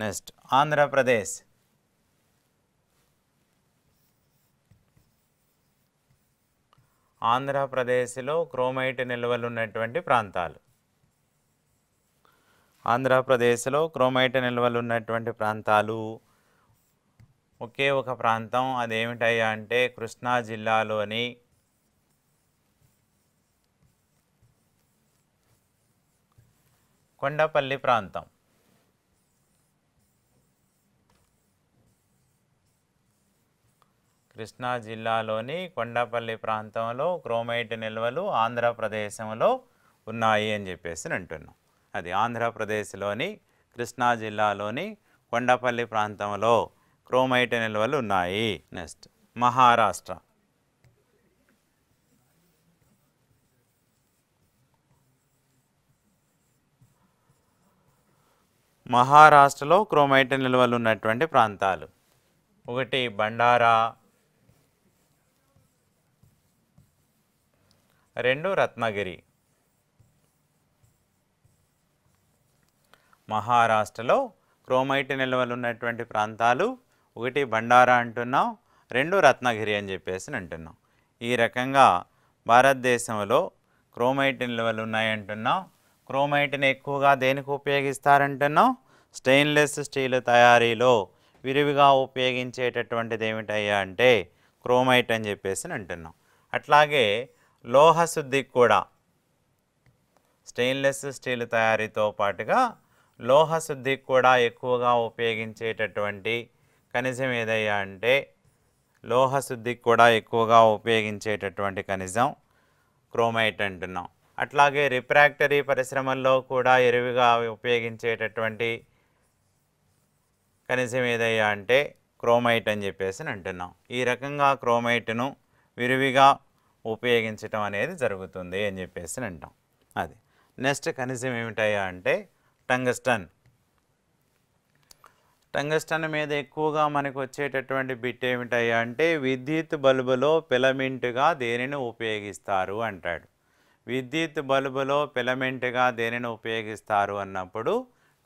next Andhra Pradesh ఆంధ్రప్రదేశ్లో chromite నిల్వలు ఉన్నటువంటి ప్రాంతాలు ఆంధ్రప్రదేశ్లో క్రోమైట నిల్వలు ఉన్నటువంటి ప్రాంతాలు ఒకే ఒక ప్రాంతం అదేమిటయ్యా అంటే కృష్ణా జిల్లాలోని కొండపల్లి ప్రాంతం కృష్ణా జిల్లాలోని కొండపల్లి ప్రాంతంలో క్రోమైట్ నిల్వలు ఆంధ్రప్రదేశంలో ఉన్నాయి అని చెప్పేసి అంటున్నాం అది ఆంధ్రప్రదేశ్లోని కృష్ణా జిల్లాలోని కొండపల్లి ప్రాంతంలో క్రోమైట్ నిల్వలు ఉన్నాయి నెక్స్ట్ మహారాష్ట్ర మహారాష్ట్రలో క్రోమైట్ నిల్వలు ఉన్నటువంటి ప్రాంతాలు ఒకటి బండారా రెండు రత్నగిరి మహారాష్ట్రలో క్రోమైట్ నిల్వలు ఉన్నటువంటి ప్రాంతాలు ఒకటి బండారా అంటున్నాం రెండు రత్నగిరి అని చెప్పేసి అంటున్నాం ఈ రకంగా భారతదేశంలో క్రోమైట్ నిల్వలు ఉన్నాయంటున్నాం క్రోమైట్ని ఎక్కువగా దేనికి ఉపయోగిస్తారంటున్నాం స్టెయిన్లెస్ స్టీల్ తయారీలో విరివిగా ఉపయోగించేటటువంటిది ఏమిటయ్యా అంటే క్రోమైట్ అని చెప్పేసి అంటున్నాం అట్లాగే లోహశుద్ధికి కూడా స్టెయిన్లెస్ స్టీల్ తయారీతో పాటుగా లోహశుద్ధి కూడా ఎక్కువగా ఉపయోగించేటటువంటి ఖనిజం ఏదయ్యా అంటే లోహశుద్ధికి కూడా ఎక్కువగా ఉపయోగించేటటువంటి ఖనిజం క్రోమైట్ అంటున్నాం అట్లాగే రిఫ్రాక్టరీ పరిశ్రమల్లో కూడా ఎరువుగా ఉపయోగించేటటువంటి ఖనిజం ఏదయ్యా అంటే క్రోమైట్ అని చెప్పేసి అంటున్నాం ఈ రకంగా క్రోమైట్ను విరివిగా ఉపయోగించటం అనేది జరుగుతుంది అని చెప్పేసి అంటాం అది నెక్స్ట్ ఖనిజం ఏమిటయ్యా అంటే టంగస్టన్ టంగస్టన్ మీద ఎక్కువగా మనకు వచ్చేటటువంటి బిట్ ఏమిటాయి అంటే విద్యుత్ బల్బులో పిలమెంట్గా దేనిని ఉపయోగిస్తారు అంటాడు విద్యుత్ బల్బులో పిలమెంట్గా దేనిని ఉపయోగిస్తారు అన్నప్పుడు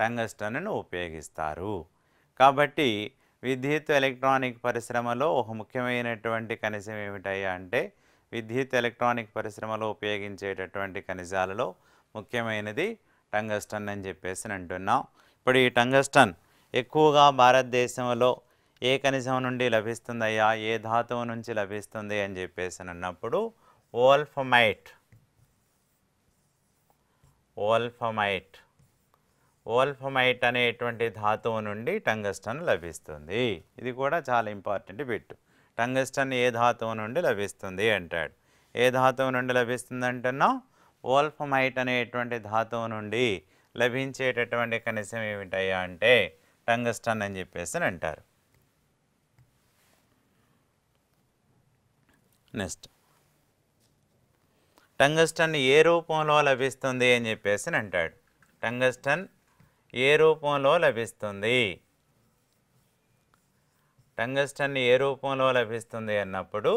టంగస్టన్ను ఉపయోగిస్తారు కాబట్టి విద్యుత్ ఎలక్ట్రానిక్ పరిశ్రమలో ఒక ముఖ్యమైనటువంటి కనిజం ఏమిటయ్యా అంటే విద్యుత్ ఎలక్ట్రానిక్ పరిశ్రమలో ఉపయోగించేటటువంటి ఖనిజాలలో ముఖ్యమైనది టంగస్టన్ అని చెప్పేసి అంటున్నాం ఇప్పుడు ఈ టంగస్టన్ ఎక్కువగా భారతదేశంలో ఏ కనిజం నుండి లభిస్తుందయ్యా ఏ ధాతువు నుంచి లభిస్తుంది అని చెప్పేసి అన్నప్పుడు ఓల్ఫమైట్ ఓల్ఫమైట్ ఓల్ఫమైట్ అనేటువంటి ధాతువు నుండి టంగస్టన్ లభిస్తుంది ఇది కూడా చాలా ఇంపార్టెంట్ బిట్ టంగస్టన్ ఏ ధాతువు నుండి లభిస్తుంది అంటాడు ఏ ధాతువు నుండి లభిస్తుంది అంటున్నాం ఓల్ఫమైట్ అనేటువంటి ధాతువు నుండి లభించేటటువంటి కనీసం ఏమిటయ్యా అంటే టంగస్టన్ అని చెప్పేసి అని అంటారు నెక్స్ట్ టంగస్టన్ ఏ రూపంలో లభిస్తుంది అని చెప్పేసి అని అంటాడు టంగస్టన్ ఏ రూపంలో లభిస్తుంది టంగస్టన్ ఏ రూపంలో లభిస్తుంది అన్నప్పుడు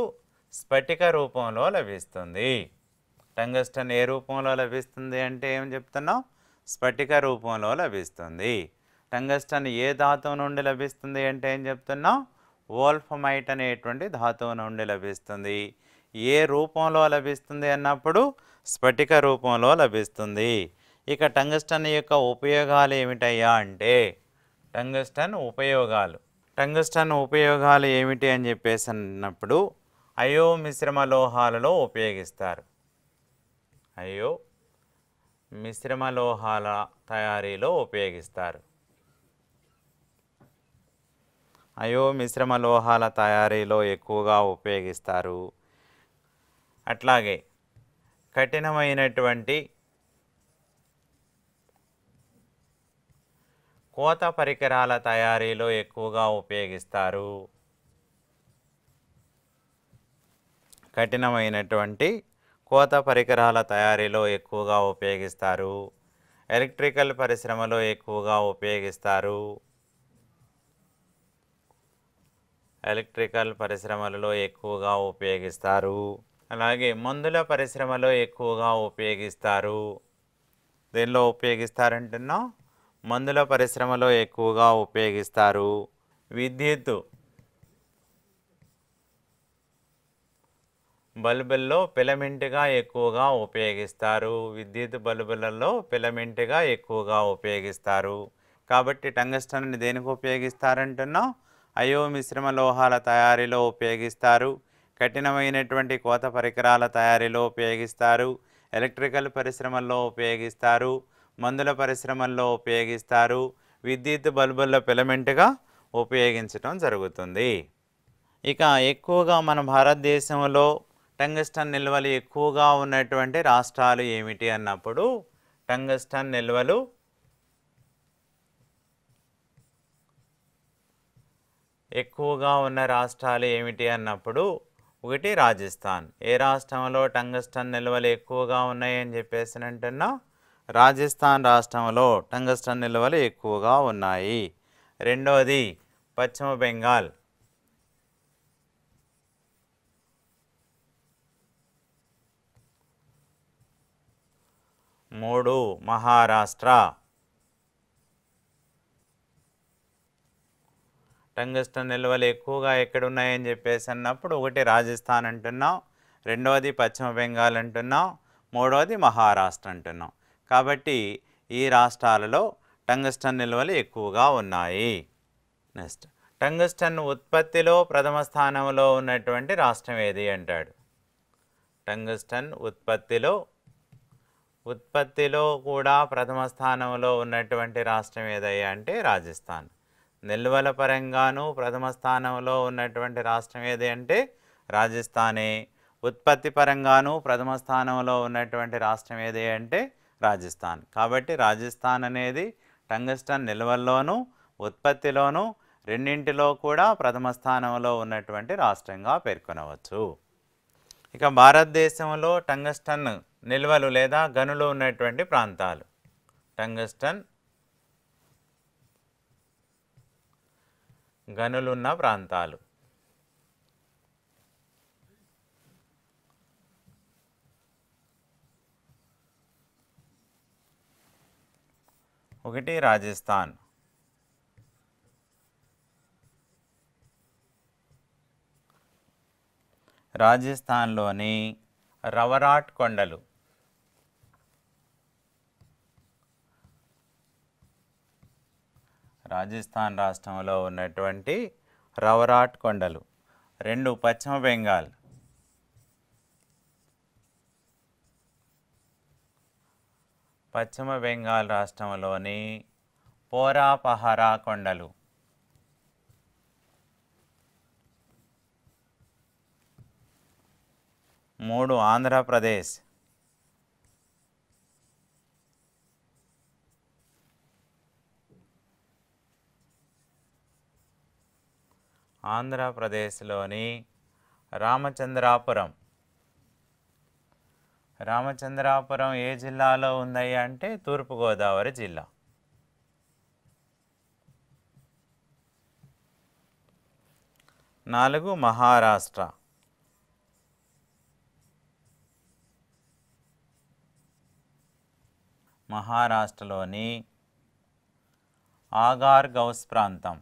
స్ఫటిక రూపంలో లభిస్తుంది టంగస్టన్ ఏ రూపంలో లభిస్తుంది అంటే ఏం చెప్తున్నాం స్ఫటిక రూపంలో లభిస్తుంది టంగస్టన్ ఏ ధాతువు నుండి లభిస్తుంది అంటే ఏం చెప్తున్నాం ఓల్ఫమైట్ అనేటువంటి ధాతువు నుండి లభిస్తుంది ఏ రూపంలో లభిస్తుంది అన్నప్పుడు స్ఫటిక రూపంలో లభిస్తుంది ఇక టంగస్టన్ యొక్క ఉపయోగాలు ఏమిటయ్యా అంటే టంగస్టన్ ఉపయోగాలు టంగస్టన్ ఉపయోగాలు ఏమిటి అని చెప్పేసి అన్నప్పుడు అయో మిశ్రమ లోహాలలో ఉపయోగిస్తారు అయ్యో మిశ్రమ లోహాల తయారీలో ఉపయోగిస్తారు అయో మిశ్రమ లోహాల తయారీలో ఎక్కువగా ఉపయోగిస్తారు అట్లాగే కఠినమైనటువంటి కోత పరికరాల తయారీలో ఎక్కువగా ఉపయోగిస్తారు కఠినమైనటువంటి కోత పరికరాల తయారీలో ఎక్కువగా ఉపయోగిస్తారు ఎలక్ట్రికల్ పరిశ్రమలో ఎక్కువగా ఉపయోగిస్తారు ఎలక్ట్రికల్ పరిశ్రమలలో ఎక్కువగా ఉపయోగిస్తారు అలాగే మందుల పరిశ్రమలో ఎక్కువగా ఉపయోగిస్తారు దీనిలో ఉపయోగిస్తారంటున్నా మందుల పరిశ్రమలో ఎక్కువగా ఉపయోగిస్తారు విద్యుత్ బల్బుల్లో పిలమెంట్గా ఎక్కువగా ఉపయోగిస్తారు విద్యుత్ బల్బులలో పిలమెంట్గా ఎక్కువగా ఉపయోగిస్తారు కాబట్టి టంగస్టన్ని దేనికి ఉపయోగిస్తారంటున్నాం అయో మిశ్రమ లోహాల తయారీలో ఉపయోగిస్తారు కఠినమైనటువంటి కోత పరికరాల తయారీలో ఉపయోగిస్తారు ఎలక్ట్రికల్ పరిశ్రమల్లో ఉపయోగిస్తారు మందుల పరిశ్రమల్లో ఉపయోగిస్తారు విద్యుత్ బల్బుల్లో పిలమెంట్గా ఉపయోగించటం జరుగుతుంది ఇక ఎక్కువగా మన భారతదేశంలో టంగస్టన్ నిల్వలు ఎక్కువగా ఉన్నటువంటి రాష్ట్రాలు ఏమిటి అన్నప్పుడు టంగస్టన్ నిల్వలు ఎక్కువగా ఉన్న రాష్ట్రాలు ఏమిటి అన్నప్పుడు ఒకటి రాజస్థాన్ ఏ రాష్ట్రంలో టంగస్టన్ నిల్వలు ఎక్కువగా ఉన్నాయని చెప్పేసి అంటున్నా రాజస్థాన్ రాష్ట్రంలో టంగస్టన్ నిల్వలు ఎక్కువగా ఉన్నాయి రెండవది పశ్చిమ బెంగాల్ మూడు మహారాష్ట్ర టంగస్టన్ నిల్వలు ఎక్కువగా ఎక్కడున్నాయని చెప్పేసి అన్నప్పుడు ఒకటి రాజస్థాన్ అంటున్నాం రెండవది పశ్చిమ బెంగాల్ అంటున్నాం మూడవది మహారాష్ట్ర అంటున్నాం కాబట్టి ఈ రాష్ట్రాలలో టంగస్టన్ నిల్వలు ఎక్కువగా ఉన్నాయి నెక్స్ట్ టంగస్టన్ ఉత్పత్తిలో ప్రథమ స్థానంలో ఉన్నటువంటి రాష్ట్రం ఏది అంటాడు టంగస్టన్ ఉత్పత్తిలో ఉత్పత్తిలో కూడా ప్రథమ స్థానంలో ఉన్నటువంటి రాష్ట్రం ఏదయ్యా అంటే రాజస్థాన్ నిల్వల పరంగాను ప్రథమ స్థానంలో ఉన్నటువంటి రాష్ట్రం ఏది అంటే రాజస్థానే ఉత్పత్తి పరంగాను ప్రథమ స్థానంలో ఉన్నటువంటి రాష్ట్రం ఏది అంటే రాజస్థాన్ కాబట్టి రాజస్థాన్ అనేది టంగస్టన్ నిల్వల్లోనూ ఉత్పత్తిలోనూ రెండింటిలో కూడా ప్రథమ స్థానంలో ఉన్నటువంటి రాష్ట్రంగా పేర్కొనవచ్చు ఇక భారతదేశంలో టంగస్టన్ నిల్వలు లేదా గనులు ఉన్నటువంటి ప్రాంతాలు టంగస్టన్ గనులున్న ప్రాంతాలు ఒకటి రాజస్థాన్ రాజస్థాన్లోని రవరాట్ కొండలు రాజస్థాన్ రాష్ట్రంలో ఉన్నటువంటి రవరాట్ కొండలు రెండు పశ్చిమ బెంగాల్ పశ్చిమ బెంగాల్ రాష్ట్రంలోని పోరాపహరా కొండలు మూడు ఆంధ్రప్రదేశ్ ఆంధ్రప్రదేశ్లోని రామచంద్రాపురం రామచంద్రాపురం ఏ జిల్లాలో ఉందయ్యా అంటే తూర్పుగోదావరి జిల్లా నాలుగు మహారాష్ట్ర మహారాష్ట్రలోని ఆగార్ గౌస్ ప్రాంతం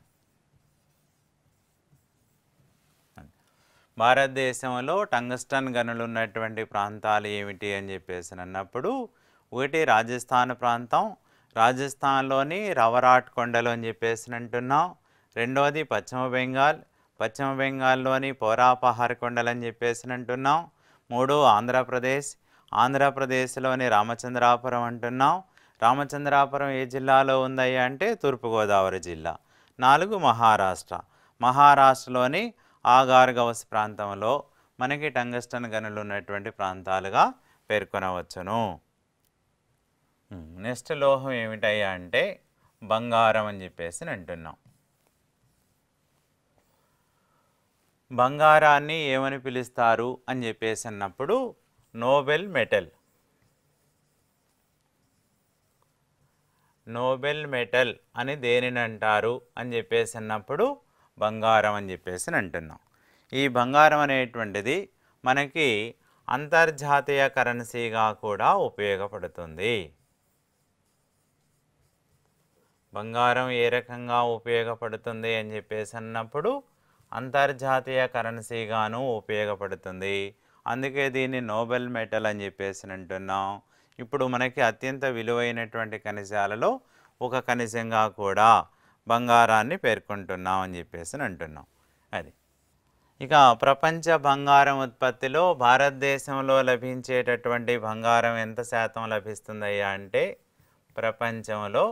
భారతదేశంలో టంగస్టన్ గనులు ఉన్నటువంటి ప్రాంతాలు ఏమిటి అని చెప్పేసి అన్నప్పుడు ఒకటి రాజస్థాన్ ప్రాంతం రాజస్థాన్లోని రవరాట్ కొండలు అని చెప్పేసి అంటున్నాం రెండవది పశ్చిమ బెంగాల్ పశ్చిమ బెంగాల్లోని పోరాపహార్ కొండలు అని చెప్పేసి అంటున్నాం మూడు ఆంధ్రప్రదేశ్ ఆంధ్రప్రదేశ్లోని రామచంద్రాపురం అంటున్నాం రామచంద్రాపురం ఏ జిల్లాలో ఉందయ్యా అంటే తూర్పుగోదావరి జిల్లా నాలుగు మహారాష్ట్ర మహారాష్ట్రలోని ఆగార్గవస్ ప్రాంతంలో మనకి టంగస్టన్ గనులు ఉన్నటువంటి ప్రాంతాలుగా పేర్కొనవచ్చును నెక్స్ట్ లోహం ఏమిటయ్యా అంటే బంగారం అని చెప్పేసి అంటున్నాం బంగారాన్ని ఏమని పిలుస్తారు అని చెప్పేసి అన్నప్పుడు నోబెల్ మెటల్ నోబెల్ మెటల్ అని దేనిని అంటారు అని చెప్పేసి అన్నప్పుడు బంగారం అని చెప్పేసి అంటున్నాం ఈ బంగారం అనేటువంటిది మనకి అంతర్జాతీయ కరెన్సీగా కూడా ఉపయోగపడుతుంది బంగారం ఏ రకంగా ఉపయోగపడుతుంది అని చెప్పేసి అన్నప్పుడు అంతర్జాతీయ కరెన్సీగాను ఉపయోగపడుతుంది అందుకే దీన్ని నోబెల్ మెటల్ అని చెప్పేసి అంటున్నాం ఇప్పుడు మనకి అత్యంత విలువైనటువంటి ఖనిజాలలో ఒక ఖనిజంగా కూడా బంగారాన్ని పేర్కొంటున్నాం అని చెప్పేసి అంటున్నాం అది ఇక ప్రపంచ బంగారం ఉత్పత్తిలో భారతదేశంలో లభించేటటువంటి బంగారం ఎంత శాతం లభిస్తుందయ్యా అంటే ప్రపంచంలో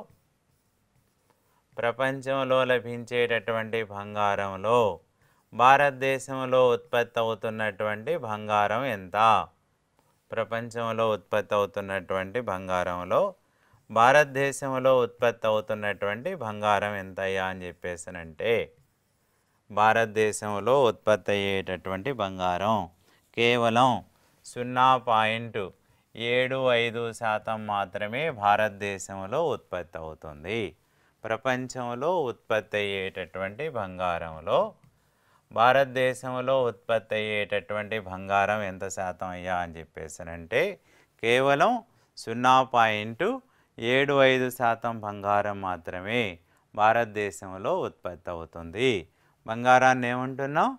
ప్రపంచంలో లభించేటటువంటి బంగారంలో భారతదేశంలో ఉత్పత్తి అవుతున్నటువంటి బంగారం ఎంత ప్రపంచంలో ఉత్పత్తి అవుతున్నటువంటి బంగారంలో భారతదేశంలో ఉత్పత్తి అవుతున్నటువంటి బంగారం ఎంతయ్యా అని చెప్పేసానంటే భారతదేశంలో ఉత్పత్తి అయ్యేటటువంటి బంగారం కేవలం సున్నా పాయింట్ ఏడు ఐదు శాతం మాత్రమే భారతదేశంలో ఉత్పత్తి అవుతుంది ప్రపంచంలో ఉత్పత్తి అయ్యేటటువంటి బంగారంలో భారతదేశంలో ఉత్పత్తి అయ్యేటటువంటి బంగారం ఎంత శాతం అయ్యా అని చెప్పేసానంటే కేవలం సున్నా పాయింట్ ఏడు ఐదు శాతం బంగారం మాత్రమే భారతదేశంలో ఉత్పత్తి అవుతుంది బంగారాన్ని ఏమంటున్నాం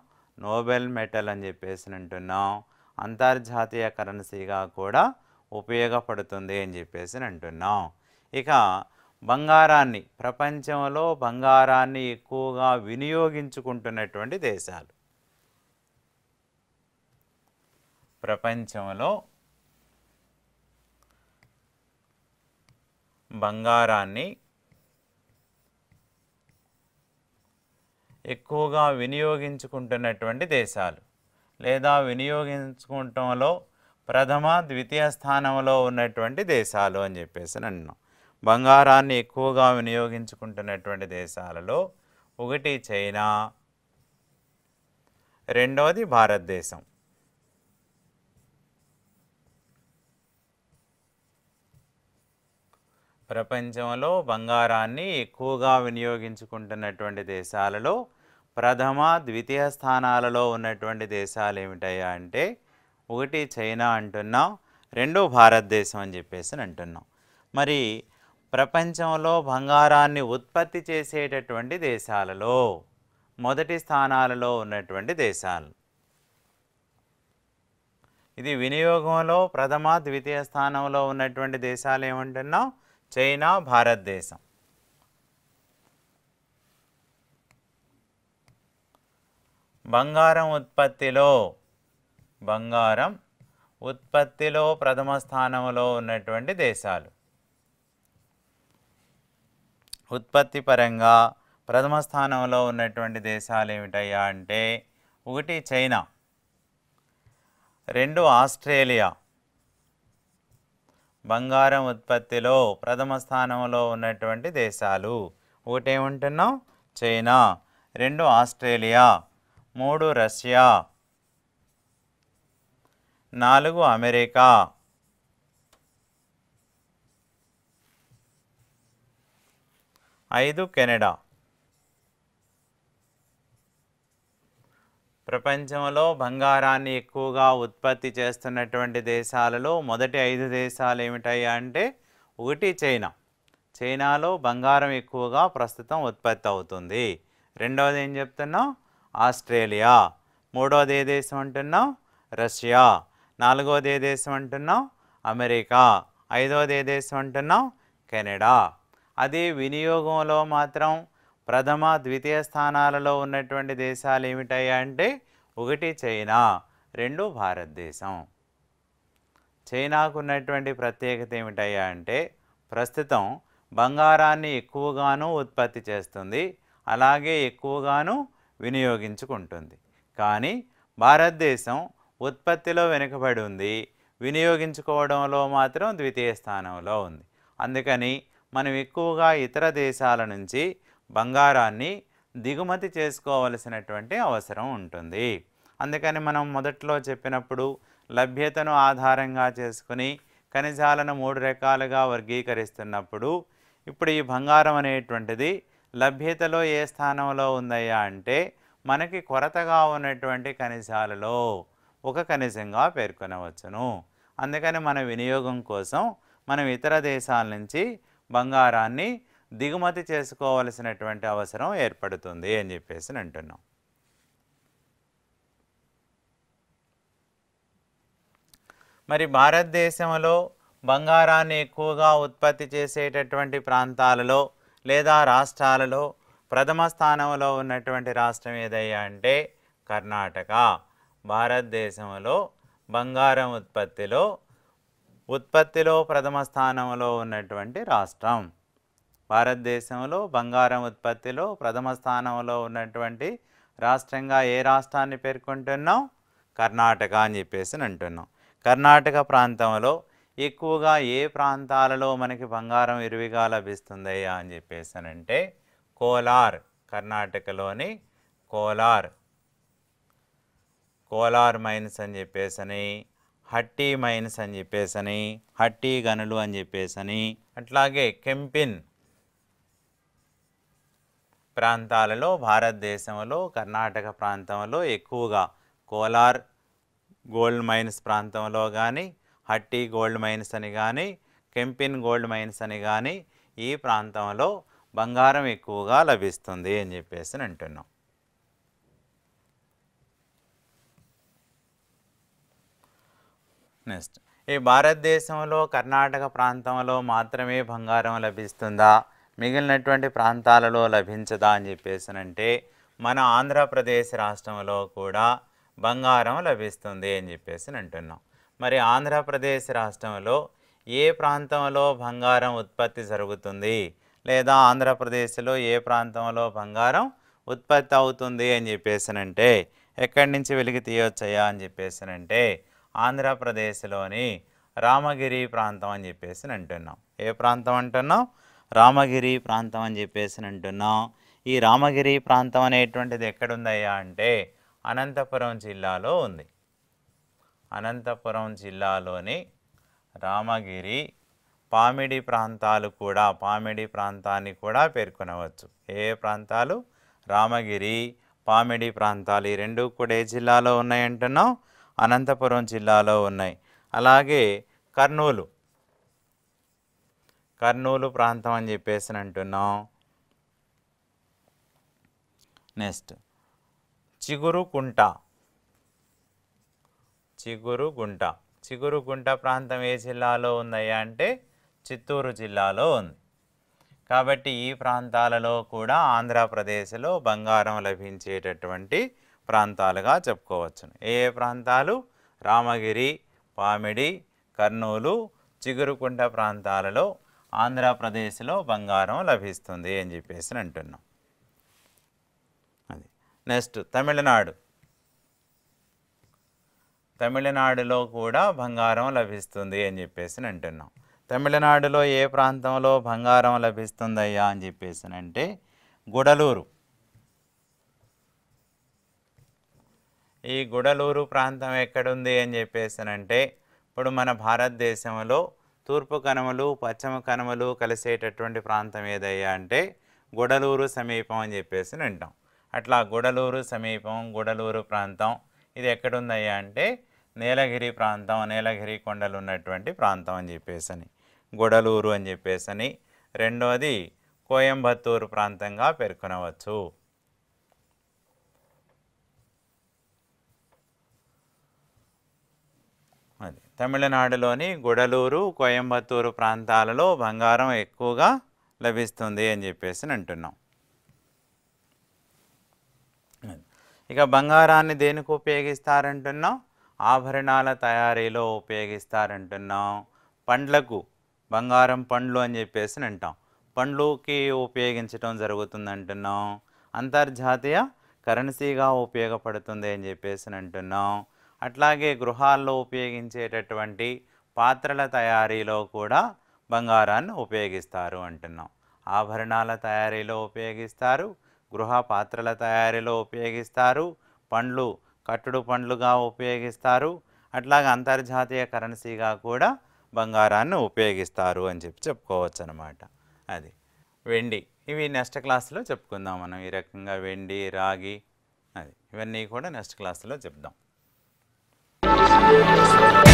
నోబెల్ మెటల్ అని చెప్పేసి అంటున్నాం అంతర్జాతీయ కరెన్సీగా కూడా ఉపయోగపడుతుంది అని చెప్పేసి అంటున్నాం ఇక బంగారాన్ని ప్రపంచంలో బంగారాన్ని ఎక్కువగా వినియోగించుకుంటున్నటువంటి దేశాలు ప్రపంచంలో బంగారాన్ని ఎక్కువగా వినియోగించుకుంటున్నటువంటి దేశాలు లేదా వినియోగించుకుంటంలో ప్రథమ ద్వితీయ స్థానంలో ఉన్నటువంటి దేశాలు అని చెప్పేసి అన్నాం బంగారాన్ని ఎక్కువగా వినియోగించుకుంటున్నటువంటి దేశాలలో ఒకటి చైనా రెండవది భారతదేశం ప్రపంచంలో బంగారాన్ని ఎక్కువగా వినియోగించుకుంటున్నటువంటి దేశాలలో ప్రథమ ద్వితీయ స్థానాలలో ఉన్నటువంటి దేశాలు ఏమిటయ్యా అంటే ఒకటి చైనా అంటున్నాం రెండు భారతదేశం అని చెప్పేసి అంటున్నాం మరి ప్రపంచంలో బంగారాన్ని ఉత్పత్తి చేసేటటువంటి దేశాలలో మొదటి స్థానాలలో ఉన్నటువంటి దేశాలు ఇది వినియోగంలో ప్రథమ ద్వితీయ స్థానంలో ఉన్నటువంటి దేశాలు ఏమంటున్నాం చైనా భారతదేశం బంగారం ఉత్పత్తిలో బంగారం ఉత్పత్తిలో ప్రథమ స్థానంలో ఉన్నటువంటి దేశాలు ఉత్పత్తి పరంగా ప్రథమ స్థానంలో ఉన్నటువంటి దేశాలు ఏమిటయ్యా అంటే ఒకటి చైనా రెండు ఆస్ట్రేలియా బంగారం ఉత్పత్తిలో ప్రథమ స్థానంలో ఉన్నటువంటి దేశాలు ఒకటేమంటున్నాం చైనా రెండు ఆస్ట్రేలియా మూడు రష్యా నాలుగు అమెరికా ఐదు కెనడా ప్రపంచంలో బంగారాన్ని ఎక్కువగా ఉత్పత్తి చేస్తున్నటువంటి దేశాలలో మొదటి ఐదు దేశాలు ఏమిటాయి అంటే ఒకటి చైనా చైనాలో బంగారం ఎక్కువగా ప్రస్తుతం ఉత్పత్తి అవుతుంది రెండవది ఏం చెప్తున్నాం ఆస్ట్రేలియా మూడవది ఏ దేశం అంటున్నాం రష్యా నాలుగవది ఏ దేశం అంటున్నాం అమెరికా ఐదవది ఏ దేశం అంటున్నాం కెనడా అదే వినియోగంలో మాత్రం ప్రథమ ద్వితీయ స్థానాలలో ఉన్నటువంటి దేశాలు ఏమిటయ్యా అంటే ఒకటి చైనా రెండు భారతదేశం చైనాకు ఉన్నటువంటి ప్రత్యేకత ఏమిటయ్యా అంటే ప్రస్తుతం బంగారాన్ని ఎక్కువగాను ఉత్పత్తి చేస్తుంది అలాగే ఎక్కువగాను వినియోగించుకుంటుంది కానీ భారతదేశం ఉత్పత్తిలో వెనుకబడి ఉంది వినియోగించుకోవడంలో మాత్రం ద్వితీయ స్థానంలో ఉంది అందుకని మనం ఎక్కువగా ఇతర దేశాల నుంచి బంగారాన్ని దిగుమతి చేసుకోవలసినటువంటి అవసరం ఉంటుంది అందుకని మనం మొదట్లో చెప్పినప్పుడు లభ్యతను ఆధారంగా చేసుకుని ఖనిజాలను మూడు రకాలుగా వర్గీకరిస్తున్నప్పుడు ఇప్పుడు ఈ బంగారం అనేటువంటిది లభ్యతలో ఏ స్థానంలో ఉందయ్యా అంటే మనకి కొరతగా ఉన్నటువంటి ఖనిజాలలో ఒక ఖనిజంగా పేర్కొనవచ్చును అందుకని మన వినియోగం కోసం మనం ఇతర దేశాల నుంచి బంగారాన్ని దిగుమతి చేసుకోవలసినటువంటి అవసరం ఏర్పడుతుంది అని చెప్పేసి అంటున్నాం మరి భారతదేశంలో బంగారాన్ని ఎక్కువగా ఉత్పత్తి చేసేటటువంటి ప్రాంతాలలో లేదా రాష్ట్రాలలో ప్రథమ స్థానంలో ఉన్నటువంటి రాష్ట్రం ఏదయ్యా అంటే కర్ణాటక భారతదేశంలో బంగారం ఉత్పత్తిలో ఉత్పత్తిలో ప్రథమ స్థానంలో ఉన్నటువంటి రాష్ట్రం భారతదేశంలో బంగారం ఉత్పత్తిలో ప్రథమ స్థానంలో ఉన్నటువంటి రాష్ట్రంగా ఏ రాష్ట్రాన్ని పేర్కొంటున్నాం కర్ణాటక అని చెప్పేసి అంటున్నాం కర్ణాటక ప్రాంతంలో ఎక్కువగా ఏ ప్రాంతాలలో మనకి బంగారం ఇరువిగా లభిస్తుందయ్యా అని చెప్పేసి అంటే కోలార్ కర్ణాటకలోని కోలార్ కోలార్ మైన్స్ అని చెప్పేసని హట్టి మైన్స్ అని చెప్పేసని హట్టి గనులు అని చెప్పేసని అట్లాగే కెంపిన్ ప్రాంతాలలో భారతదేశంలో కర్ణాటక ప్రాంతంలో ఎక్కువగా కోలార్ గోల్డ్ మైన్స్ ప్రాంతంలో కానీ హట్టి గోల్డ్ మైన్స్ అని కానీ కెంపిన్ గోల్డ్ మైన్స్ అని కానీ ఈ ప్రాంతంలో బంగారం ఎక్కువగా లభిస్తుంది అని చెప్పేసి అంటున్నాం నెక్స్ట్ ఈ భారతదేశంలో కర్ణాటక ప్రాంతంలో మాత్రమే బంగారం లభిస్తుందా మిగిలినటువంటి ప్రాంతాలలో లభించదా అని చెప్పేసినంటే మన ఆంధ్రప్రదేశ్ రాష్ట్రంలో కూడా బంగారం లభిస్తుంది అని చెప్పేసి అంటున్నాం మరి ఆంధ్రప్రదేశ్ రాష్ట్రంలో ఏ ప్రాంతంలో బంగారం ఉత్పత్తి జరుగుతుంది లేదా ఆంధ్రప్రదేశ్లో ఏ ప్రాంతంలో బంగారం ఉత్పత్తి అవుతుంది అని చెప్పేసినంటే ఎక్కడి నుంచి వెలికి తీయొచ్చయ్యా అని చెప్పేసినంటే ఆంధ్రప్రదేశ్లోని రామగిరి ప్రాంతం అని చెప్పేసి అంటున్నాం ఏ ప్రాంతం అంటున్నాం రామగిరి ప్రాంతం అని చెప్పేసి అంటున్నాం ఈ రామగిరి ప్రాంతం అనేటువంటిది ఎక్కడుందయ్యా అంటే అనంతపురం జిల్లాలో ఉంది అనంతపురం జిల్లాలోని రామగిరి పామిడి ప్రాంతాలు కూడా పామిడి ప్రాంతాన్ని కూడా పేర్కొనవచ్చు ఏ ప్రాంతాలు రామగిరి పామిడి ప్రాంతాలు ఈ రెండు కూడా ఏ జిల్లాలో ఉన్నాయంటున్నాం అనంతపురం జిల్లాలో ఉన్నాయి అలాగే కర్నూలు కర్నూలు ప్రాంతం అని చెప్పేసి అంటున్నాం నెక్స్ట్ చిగురుకుంట చిగురుగుంట చిగురుగుంట ప్రాంతం ఏ జిల్లాలో ఉందయ్యా అంటే చిత్తూరు జిల్లాలో ఉంది కాబట్టి ఈ ప్రాంతాలలో కూడా ఆంధ్రప్రదేశ్లో బంగారం లభించేటటువంటి ప్రాంతాలుగా చెప్పుకోవచ్చును ఏ ప్రాంతాలు రామగిరి పామిడి కర్నూలు చిగురుకుంట ప్రాంతాలలో ఆంధ్రప్రదేశ్లో బంగారం లభిస్తుంది అని చెప్పేసి అంటున్నాం అది నెక్స్ట్ తమిళనాడు తమిళనాడులో కూడా బంగారం లభిస్తుంది అని చెప్పేసి అంటున్నాం తమిళనాడులో ఏ ప్రాంతంలో బంగారం లభిస్తుందయ్యా అని చెప్పేసి అంటే గుడలూరు ఈ గుడలూరు ప్రాంతం ఎక్కడుంది అని చెప్పేసి అంటే ఇప్పుడు మన భారతదేశంలో తూర్పు కనుమలు పశ్చిమ కనుమలు కలిసేటటువంటి ప్రాంతం ఏదయ్యా అంటే గుడలూరు సమీపం అని చెప్పేసి వింటాం అట్లా గుడలూరు సమీపం గుడలూరు ప్రాంతం ఇది ఎక్కడుందయ్యా అంటే నీలగిరి ప్రాంతం నీలగిరి కొండలు ఉన్నటువంటి ప్రాంతం అని చెప్పేసని గుడలూరు అని చెప్పేసని రెండవది కోయంబత్తూరు ప్రాంతంగా పేర్కొనవచ్చు అది తమిళనాడులోని గుడలూరు కోయంబత్తూరు ప్రాంతాలలో బంగారం ఎక్కువగా లభిస్తుంది అని చెప్పేసి అంటున్నాం ఇక బంగారాన్ని దేనికి ఉపయోగిస్తారంటున్నాం ఆభరణాల తయారీలో ఉపయోగిస్తారంటున్నాం పండ్లకు బంగారం పండ్లు అని చెప్పేసి అంటాం పండ్లుకి ఉపయోగించడం జరుగుతుంది అంటున్నాం అంతర్జాతీయ కరెన్సీగా ఉపయోగపడుతుంది అని చెప్పేసి అంటున్నాం అట్లాగే గృహాల్లో ఉపయోగించేటటువంటి పాత్రల తయారీలో కూడా బంగారాన్ని ఉపయోగిస్తారు అంటున్నాం ఆభరణాల తయారీలో ఉపయోగిస్తారు గృహ పాత్రల తయారీలో ఉపయోగిస్తారు పండ్లు కట్టుడు పండ్లుగా ఉపయోగిస్తారు అట్లాగే అంతర్జాతీయ కరెన్సీగా కూడా బంగారాన్ని ఉపయోగిస్తారు అని చెప్పి చెప్పుకోవచ్చు అనమాట అది వెండి ఇవి నెక్స్ట్ క్లాస్లో చెప్పుకుందాం మనం ఈ రకంగా వెండి రాగి అది ఇవన్నీ కూడా నెక్స్ట్ క్లాస్లో చెప్దాం Música